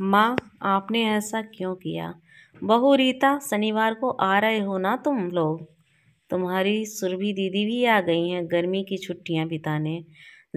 माँ आपने ऐसा क्यों किया बहू रीता शनिवार को आ रहे हो ना तुम लोग तुम्हारी सुरभि दीदी भी आ गई हैं गर्मी की छुट्टियां बिताने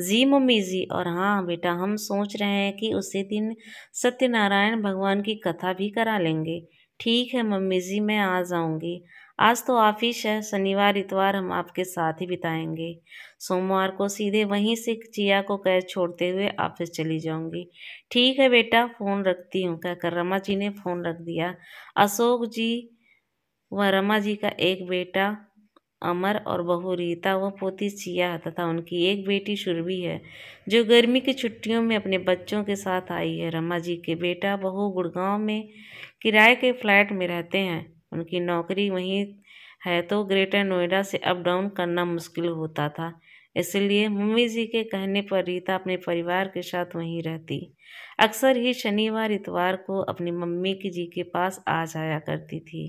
जी मम्मी जी और हाँ बेटा हम सोच रहे हैं कि उसी दिन सत्यनारायण भगवान की कथा भी करा लेंगे ठीक है मम्मी जी मैं आ जाऊँगी आज तो ऑफिस है शनिवार इतवार हम आपके साथ ही बिताएंगे सोमवार को सीधे वहीं से चिया को कैद छोड़ते हुए ऑफिस चली जाऊंगी ठीक है बेटा फ़ोन रखती हूँ कहकर रमा जी ने फ़ोन रख दिया अशोक जी व रमा जी का एक बेटा अमर और बहू रीता व पोती चिया तथा उनकी एक बेटी सुरभि है जो गर्मी की छुट्टियों में अपने बच्चों के साथ आई है रमा जी के बेटा बहू गुड़गांव में किराए के फ्लैट में रहते हैं उनकी नौकरी वहीं है तो ग्रेटर नोएडा से अप डाउन करना मुश्किल होता था इसलिए मम्मी जी के कहने पर रीता अपने परिवार के साथ वहीं रहती अक्सर ही शनिवार इतवार को अपनी मम्मी की जी के पास आ जाया करती थी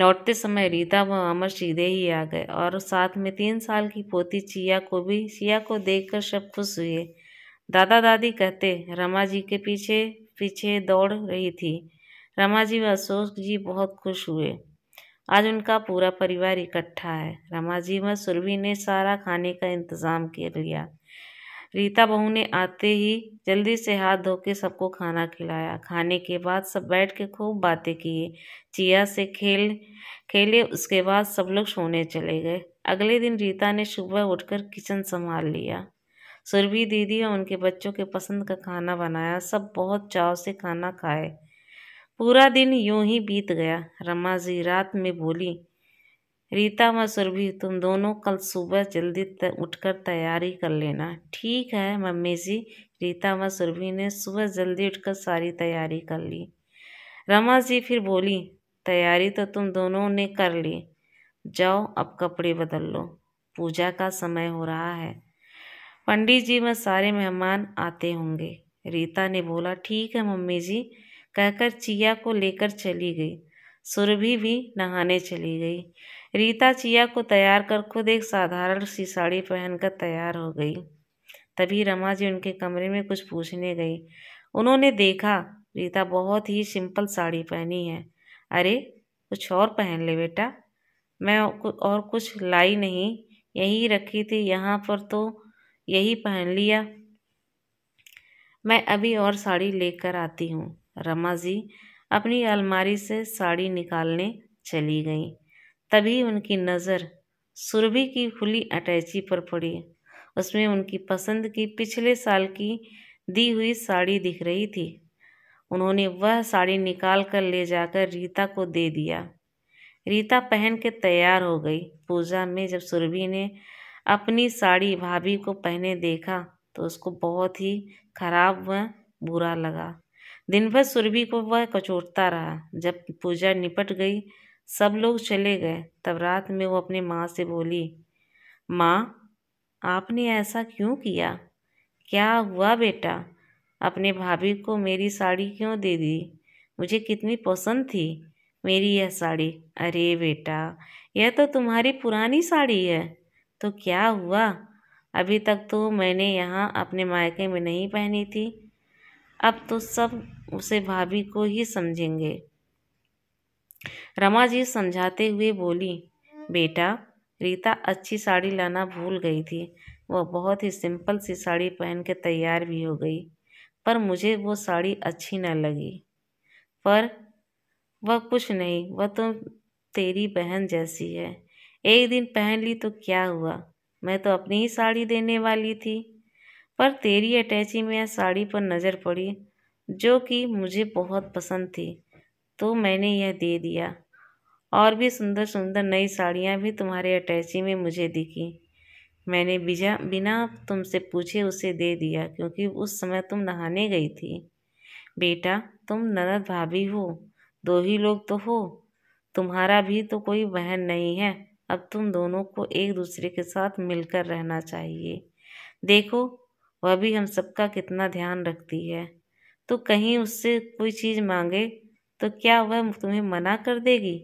लौटते समय रीता व अमर सीधे ही आ गए और साथ में तीन साल की पोती चिया को भी चिया को देखकर सब खुश हुए दादा दादी कहते रमा जी के पीछे पीछे दौड़ रही थी रमा जी व अशोक जी बहुत खुश हुए आज उनका पूरा परिवार इकट्ठा है रमा जी व सुरभि ने सारा खाने का इंतज़ाम कर लिया रीता बहू ने आते ही जल्दी से हाथ धो के सबको खाना खिलाया खाने के बाद सब बैठ के खूब बातें किए चिया से खेल खेले उसके बाद सब लोग सोने चले गए अगले दिन रीता ने सुबह उठकर किचन संभाल लिया सुरभि दीदी और उनके बच्चों के पसंद का खाना बनाया सब बहुत चाव से खाना खाए पूरा दिन यूं ही बीत गया रमा जी रात में बोली रीता व सुरभि तुम दोनों कल सुबह जल्दी उठकर तैयारी कर लेना ठीक है मम्मी जी रीता व सुरभि ने सुबह जल्दी उठकर सारी तैयारी कर ली रमा जी फिर बोली तैयारी तो तुम दोनों ने कर ली जाओ अब कपड़े बदल लो पूजा का समय हो रहा है पंडित जी व सारे मेहमान आते होंगे रीता ने बोला ठीक है मम्मी जी कहकर चिया को लेकर चली गई सुरभि भी नहाने चली गई रीता चिया को तैयार कर खुद एक साधारण सी साड़ी पहनकर तैयार हो गई तभी रमा जी उनके कमरे में कुछ पूछने गई उन्होंने देखा रीता बहुत ही सिंपल साड़ी पहनी है अरे कुछ और पहन ले बेटा मैं और कुछ लाई नहीं यही रखी थी यहाँ पर तो यही पहन लिया मैं अभी और साड़ी लेकर आती हूँ रमा जी अपनी अलमारी से साड़ी निकालने चली गईं तभी उनकी नज़र सुरभि की खुली अटैची पर पड़ी उसमें उनकी पसंद की पिछले साल की दी हुई साड़ी दिख रही थी उन्होंने वह साड़ी निकाल कर ले जाकर रीता को दे दिया रीता पहन के तैयार हो गई पूजा में जब सुरभि ने अपनी साड़ी भाभी को पहने देखा तो उसको बहुत ही खराब व बुरा लगा दिन भर सुरभि को वह कचोटता रहा जब पूजा निपट गई सब लोग चले गए तब रात में वो अपनी माँ से बोली माँ आपने ऐसा क्यों किया क्या हुआ बेटा अपने भाभी को मेरी साड़ी क्यों दे दी मुझे कितनी पसंद थी मेरी यह साड़ी अरे बेटा यह तो तुम्हारी पुरानी साड़ी है तो क्या हुआ अभी तक तो मैंने यहाँ अपने मायके में नहीं पहनी थी अब तो सब उसे भाभी को ही समझेंगे रमा जी समझाते हुए बोली बेटा रीता अच्छी साड़ी लाना भूल गई थी वह बहुत ही सिंपल सी साड़ी पहन के तैयार भी हो गई पर मुझे वो साड़ी अच्छी न लगी पर वह कुछ नहीं वह तो तेरी बहन जैसी है एक दिन पहन ली तो क्या हुआ मैं तो अपनी ही साड़ी देने वाली थी पर तेरी अटैची में साड़ी पर नज़र पड़ी जो कि मुझे बहुत पसंद थी तो मैंने यह दे दिया और भी सुंदर सुंदर नई साड़ियाँ भी तुम्हारे अटैची में मुझे दिखी मैंने बिजा बिना तुमसे पूछे उसे दे दिया क्योंकि उस समय तुम नहाने गई थी बेटा तुम ननद भाभी हो दो ही लोग तो हो तुम्हारा भी तो कोई बहन नहीं है अब तुम दोनों को एक दूसरे के साथ मिलकर रहना चाहिए देखो वह भी हम सबका कितना ध्यान रखती है तो कहीं उससे कोई चीज़ मांगे तो क्या वह तुम्हें मना कर देगी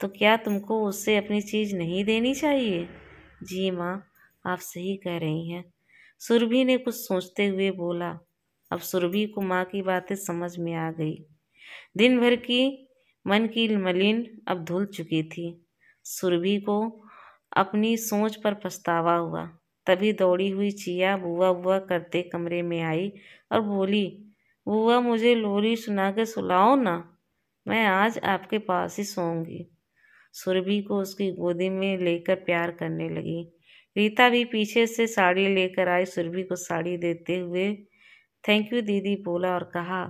तो क्या तुमको उससे अपनी चीज़ नहीं देनी चाहिए जी माँ आप सही कह रही हैं सुरभि ने कुछ सोचते हुए बोला अब सुरभि को माँ की बातें समझ में आ गई दिन भर की मन की मलिन अब धुल चुकी थी सुरभि को अपनी सोच पर पछतावा हुआ तभी दौड़ी हुई चिया बुआ बुआ करते कमरे में आई और बोली बुआ मुझे लोरी सुना के सुलाओ ना मैं आज आपके पास ही सोऊंगी सुरभि को उसकी गोदी में लेकर प्यार करने लगी रीता भी पीछे से साड़ी लेकर आई सुरभि को साड़ी देते हुए थैंक यू दीदी बोला और कहा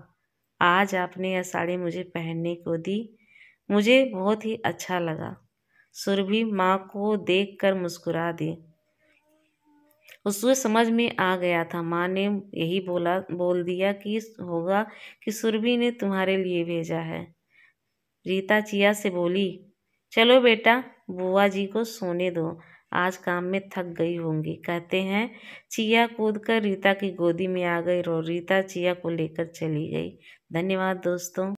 आज आपने यह साड़ी मुझे पहनने को दी मुझे बहुत ही अच्छा लगा सुरभि माँ को देखकर मुस्कुरा दी उसको समझ में आ गया था माँ ने यही बोला बोल दिया कि होगा कि सुरभि ने तुम्हारे लिए भेजा है रीता चिया से बोली चलो बेटा बुआ जी को सोने दो आज काम में थक गई होंगी कहते हैं चिया कूद कर रीता की गोदी में आ गई और रीता चिया को लेकर चली गई धन्यवाद दोस्तों